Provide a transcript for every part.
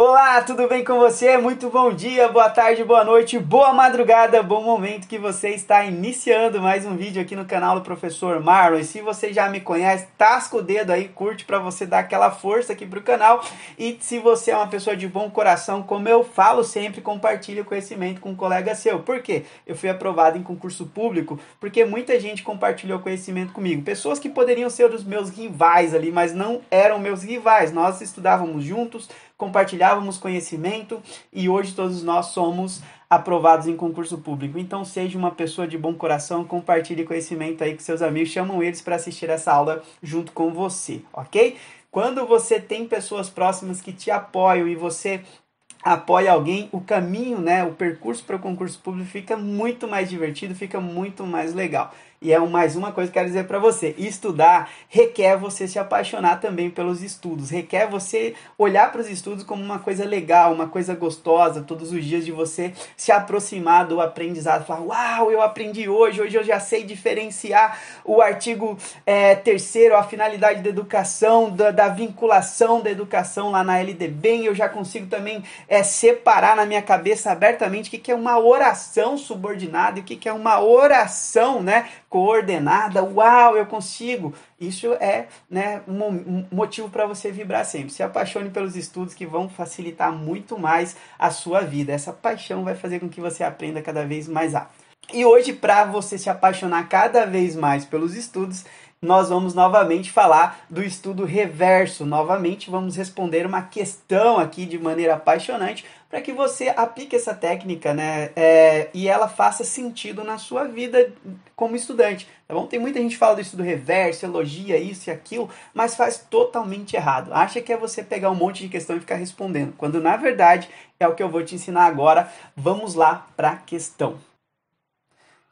Olá, tudo bem com você? Muito bom dia, boa tarde, boa noite, boa madrugada, bom momento que você está iniciando mais um vídeo aqui no canal do Professor Marlon. E se você já me conhece, tasca o dedo aí, curte para você dar aquela força aqui pro canal. E se você é uma pessoa de bom coração, como eu falo sempre, compartilhe o conhecimento com um colega seu. Por quê? Eu fui aprovado em concurso público porque muita gente compartilhou conhecimento comigo. Pessoas que poderiam ser os meus rivais ali, mas não eram meus rivais. Nós estudávamos juntos, compartilhávamos conhecimento e hoje todos nós somos aprovados em concurso público. Então seja uma pessoa de bom coração, compartilhe conhecimento aí com seus amigos, chamam eles para assistir essa aula junto com você, ok? Quando você tem pessoas próximas que te apoiam e você apoia alguém, o caminho, né, o percurso para o concurso público fica muito mais divertido, fica muito mais legal. E é mais uma coisa que eu quero dizer para você: estudar requer você se apaixonar também pelos estudos, requer você olhar para os estudos como uma coisa legal, uma coisa gostosa, todos os dias de você se aproximar do aprendizado, falar: Uau, eu aprendi hoje, hoje eu já sei diferenciar o artigo é, terceiro, a finalidade da educação, da, da, vinculação da educação lá na LDB, eu já consigo também é, separar na minha cabeça abertamente o que, que é uma oração subordinada e o que, que é uma oração, né? coordenada, uau, eu consigo. Isso é né, um motivo para você vibrar sempre. Se apaixone pelos estudos que vão facilitar muito mais a sua vida. Essa paixão vai fazer com que você aprenda cada vez mais rápido. E hoje, para você se apaixonar cada vez mais pelos estudos, nós vamos novamente falar do estudo reverso. Novamente vamos responder uma questão aqui de maneira apaixonante para que você aplique essa técnica, né? É, e ela faça sentido na sua vida como estudante, tá bom? Tem muita gente que fala do estudo reverso, elogia isso e aquilo, mas faz totalmente errado. Acha que é você pegar um monte de questão e ficar respondendo, quando na verdade é o que eu vou te ensinar agora. Vamos lá para a questão.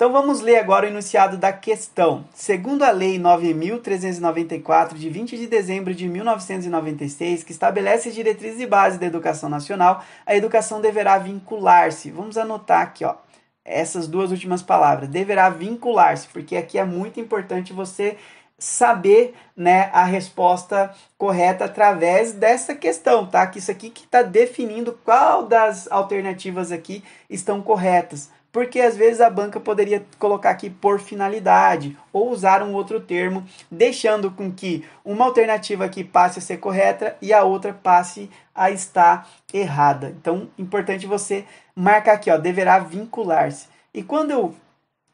Então vamos ler agora o enunciado da questão. Segundo a Lei 9.394, de 20 de dezembro de 1996, que estabelece diretrizes e bases da educação nacional, a educação deverá vincular-se. Vamos anotar aqui, ó. Essas duas últimas palavras, deverá vincular-se, porque aqui é muito importante você saber né, a resposta correta através dessa questão, tá? Que isso aqui que está definindo qual das alternativas aqui estão corretas porque às vezes a banca poderia colocar aqui por finalidade ou usar um outro termo, deixando com que uma alternativa aqui passe a ser correta e a outra passe a estar errada. Então, importante você marcar aqui, ó, deverá vincular-se. E quando eu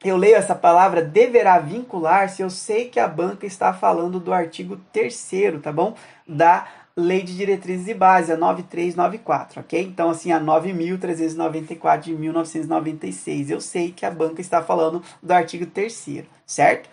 eu leio essa palavra deverá vincular-se, eu sei que a banca está falando do artigo 3 tá bom? Da Lei de Diretrizes e Base, a 9394, ok? Então, assim, a 9.394 de 1996. Eu sei que a banca está falando do artigo 3 certo?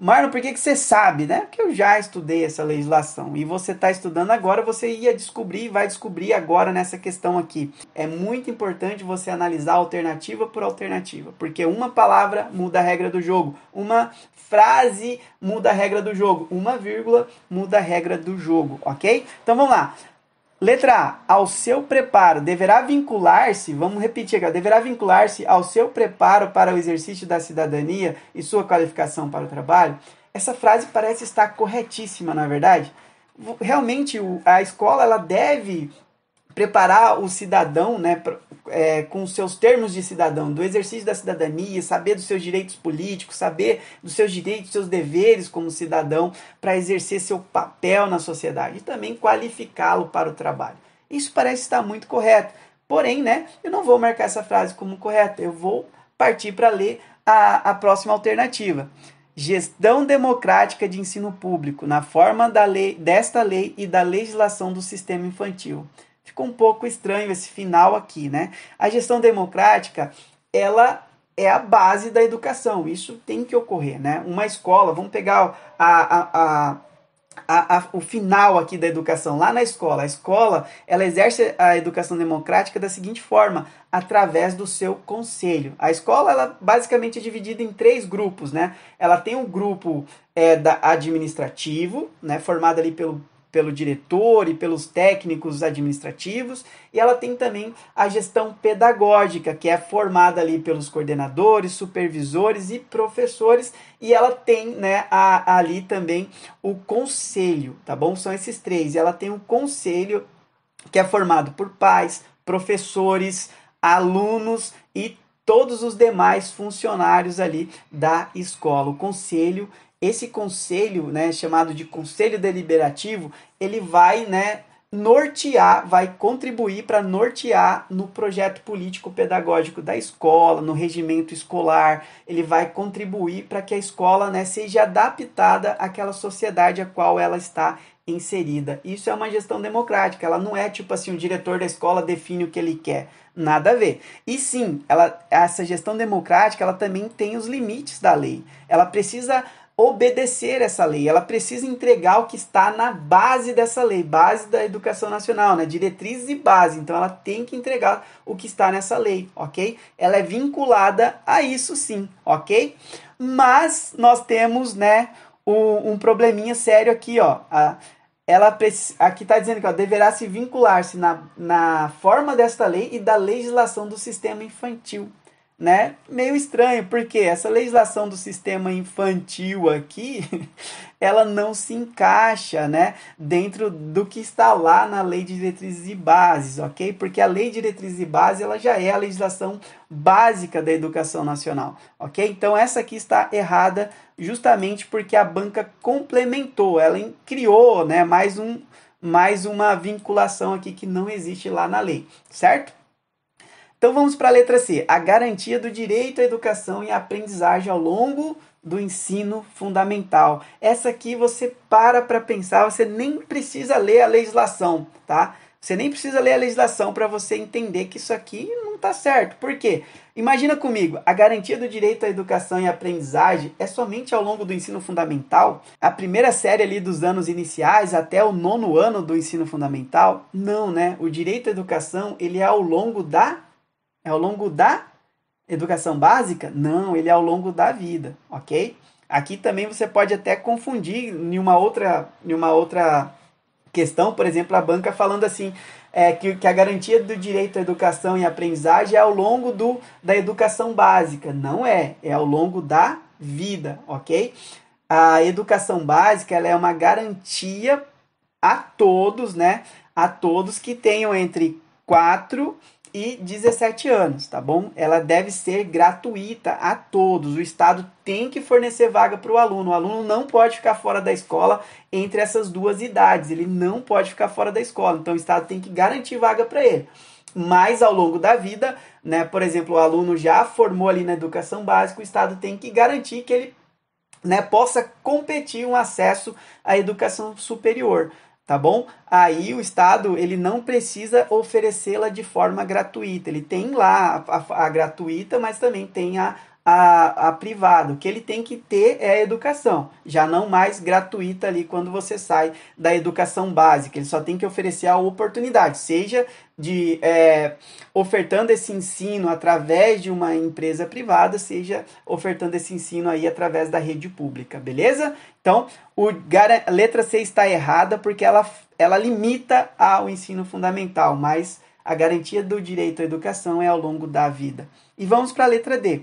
Marlon, por que, que você sabe, né? Porque eu já estudei essa legislação e você está estudando agora, você ia descobrir e vai descobrir agora nessa questão aqui. É muito importante você analisar alternativa por alternativa, porque uma palavra muda a regra do jogo, uma frase muda a regra do jogo, uma vírgula muda a regra do jogo, ok? Então vamos lá. Letra A. Ao seu preparo deverá vincular-se, vamos repetir aqui, deverá vincular-se ao seu preparo para o exercício da cidadania e sua qualificação para o trabalho. Essa frase parece estar corretíssima, na é verdade. Realmente, a escola ela deve preparar o cidadão né, pra, é, com seus termos de cidadão, do exercício da cidadania, saber dos seus direitos políticos, saber dos seus direitos, dos seus deveres como cidadão, para exercer seu papel na sociedade e também qualificá-lo para o trabalho. Isso parece estar muito correto. Porém, né, eu não vou marcar essa frase como correta, eu vou partir para ler a, a próxima alternativa. Gestão democrática de ensino público, na forma da lei, desta lei e da legislação do sistema infantil. Ficou um pouco estranho esse final aqui, né? A gestão democrática, ela é a base da educação. Isso tem que ocorrer, né? Uma escola, vamos pegar a, a, a, o final aqui da educação lá na escola. A escola ela exerce a educação democrática da seguinte forma, através do seu conselho. A escola ela é basicamente é dividida em três grupos, né? Ela tem um grupo é, da administrativo, né, formado ali pelo pelo diretor e pelos técnicos administrativos, e ela tem também a gestão pedagógica, que é formada ali pelos coordenadores, supervisores e professores, e ela tem né, a, a ali também o conselho, tá bom? São esses três. E ela tem um conselho que é formado por pais, professores, alunos e todos os demais funcionários ali da escola. O conselho esse conselho, né, chamado de conselho deliberativo, ele vai, né, nortear, vai contribuir para nortear no projeto político pedagógico da escola, no regimento escolar, ele vai contribuir para que a escola, né, seja adaptada àquela sociedade a qual ela está inserida. Isso é uma gestão democrática, ela não é tipo assim, o diretor da escola define o que ele quer, nada a ver. E sim, ela, essa gestão democrática, ela também tem os limites da lei. Ela precisa obedecer essa lei, ela precisa entregar o que está na base dessa lei, base da educação nacional, né? diretrizes e base. Então ela tem que entregar o que está nessa lei, ok? Ela é vinculada a isso sim, ok? Mas nós temos, né, um, probleminha sério aqui, ó. ela aqui está dizendo que ó, deverá se vincular-se na, na forma desta lei e da legislação do sistema infantil né? Meio estranho, porque essa legislação do sistema infantil aqui, ela não se encaixa, né, dentro do que está lá na Lei de Diretrizes e Bases, OK? Porque a Lei de Diretrizes e Bases, ela já é a legislação básica da educação nacional, OK? Então essa aqui está errada justamente porque a banca complementou, ela criou, né, mais um mais uma vinculação aqui que não existe lá na lei, certo? Então vamos para a letra C, a garantia do direito à educação e à aprendizagem ao longo do ensino fundamental. Essa aqui você para para pensar, você nem precisa ler a legislação, tá? Você nem precisa ler a legislação para você entender que isso aqui não está certo. Por quê? Imagina comigo, a garantia do direito à educação e à aprendizagem é somente ao longo do ensino fundamental? A primeira série ali dos anos iniciais até o nono ano do ensino fundamental? Não, né? O direito à educação ele é ao longo da é ao longo da educação básica? Não, ele é ao longo da vida, ok? Aqui também você pode até confundir em uma outra, em uma outra questão, por exemplo, a banca falando assim, é, que, que a garantia do direito à educação e aprendizagem é ao longo do, da educação básica. Não é, é ao longo da vida, ok? A educação básica ela é uma garantia a todos, né? A todos que tenham entre 4 e 17 anos, tá bom? Ela deve ser gratuita a todos. O Estado tem que fornecer vaga para o aluno. O aluno não pode ficar fora da escola entre essas duas idades. Ele não pode ficar fora da escola. Então o Estado tem que garantir vaga para ele. Mas ao longo da vida, né? Por exemplo, o aluno já formou ali na educação básica, o Estado tem que garantir que ele né, possa competir um acesso à educação superior tá bom? Aí o Estado ele não precisa oferecê-la de forma gratuita. Ele tem lá a, a, a gratuita, mas também tem a, a, a privado. O que ele tem que ter é a educação, já não mais gratuita ali quando você sai da educação básica. Ele só tem que oferecer a oportunidade, seja de é, ofertando esse ensino através de uma empresa privada, seja ofertando esse ensino aí através da rede pública, beleza? Então, o, a letra C está errada porque ela, ela limita ao ensino fundamental, mas a garantia do direito à educação é ao longo da vida. E vamos para a letra D.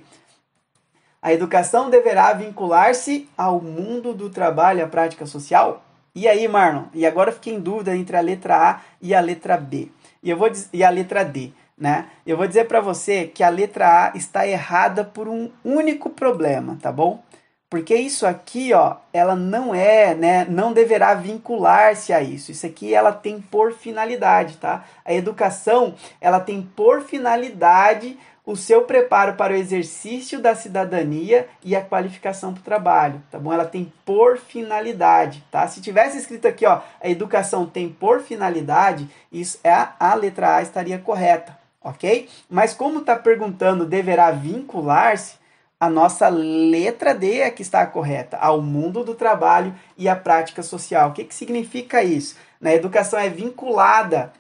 A educação deverá vincular-se ao mundo do trabalho e à prática social? E aí, Marlon? E agora eu fiquei em dúvida entre a letra A e a letra B. E eu vou e a letra D, né? Eu vou dizer para você que a letra A está errada por um único problema, tá bom? Porque isso aqui, ó, ela não é, né, não deverá vincular-se a isso. Isso aqui ela tem por finalidade, tá? A educação, ela tem por finalidade o seu preparo para o exercício da cidadania e a qualificação para o trabalho, tá bom? Ela tem por finalidade, tá? Se tivesse escrito aqui, ó, a educação tem por finalidade, isso é a, a letra A estaria correta, ok? Mas como está perguntando, deverá vincular-se, a nossa letra D é que está correta, ao mundo do trabalho e à prática social. O que, que significa isso? Na educação é vinculada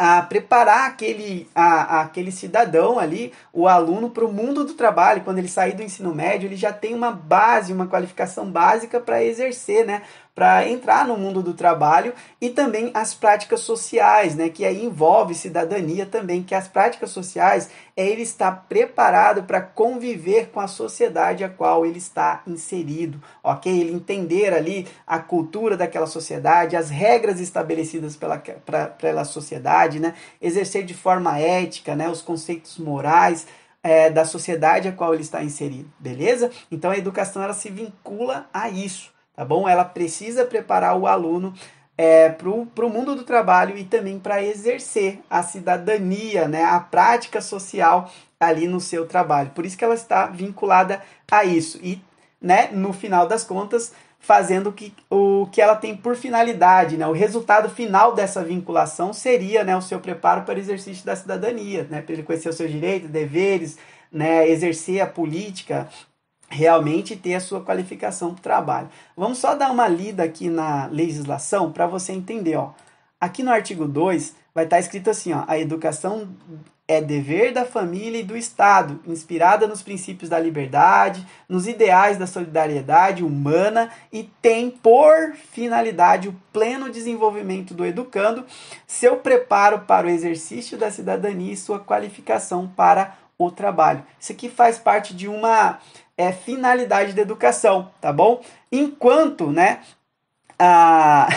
a preparar aquele, a, aquele cidadão ali, o aluno, para o mundo do trabalho. Quando ele sair do ensino médio, ele já tem uma base, uma qualificação básica para exercer né, para entrar no mundo do trabalho e também as práticas sociais, né, que aí envolve cidadania também, que as práticas sociais é ele estar preparado para conviver com a sociedade a qual ele está inserido, ok? Ele entender ali a cultura daquela sociedade, as regras estabelecidas pela, pra, pela sociedade, né? Exercer de forma ética, né, os conceitos morais, é, da sociedade a qual ele está inserido, beleza? Então a educação ela se vincula a isso tá bom? Ela precisa preparar o aluno é, para o mundo do trabalho e também para exercer a cidadania, né, a prática social ali no seu trabalho. Por isso que ela está vinculada a isso e, né, no final das contas, fazendo que, o que ela tem por finalidade, né, o resultado final dessa vinculação seria, né, o seu preparo para o exercício da cidadania, né, para ele conhecer os seus direitos, deveres, né, exercer a política, realmente ter a sua qualificação para o trabalho. Vamos só dar uma lida aqui na legislação para você entender. Ó. Aqui no artigo 2 vai estar tá escrito assim: ó, a educação é dever da família e do Estado, inspirada nos princípios da liberdade, nos ideais da solidariedade humana e tem por finalidade o pleno desenvolvimento do educando, seu preparo para o exercício da cidadania e sua qualificação para o trabalho. Isso aqui faz parte de uma é finalidade da educação, tá bom? Enquanto, né, a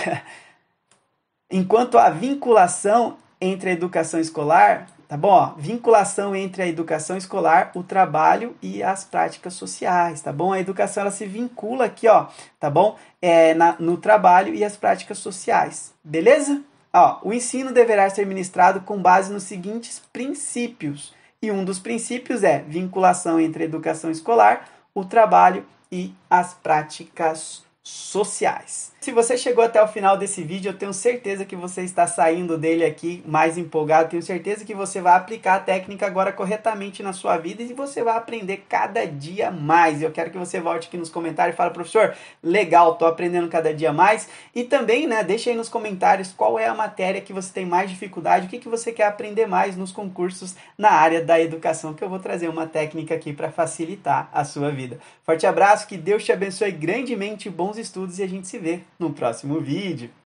enquanto a vinculação entre a educação escolar, tá bom? Ó, vinculação entre a educação escolar, o trabalho e as práticas sociais, tá bom? A educação ela se vincula aqui, ó, tá bom? É, na, no trabalho e as práticas sociais, beleza? Ó, o ensino deverá ser ministrado com base nos seguintes princípios. E um dos princípios é vinculação entre a educação escolar, o trabalho e as práticas sociais. Se você chegou até o final desse vídeo, eu tenho certeza que você está saindo dele aqui mais empolgado, tenho certeza que você vai aplicar a técnica agora corretamente na sua vida e você vai aprender cada dia mais. Eu quero que você volte aqui nos comentários e fale, professor, legal, tô aprendendo cada dia mais. E também, né, deixa aí nos comentários qual é a matéria que você tem mais dificuldade, o que, que você quer aprender mais nos concursos na área da educação, que eu vou trazer uma técnica aqui para facilitar a sua vida. Forte abraço, que Deus te abençoe grandemente, bom bons estudos e a gente se vê no próximo vídeo.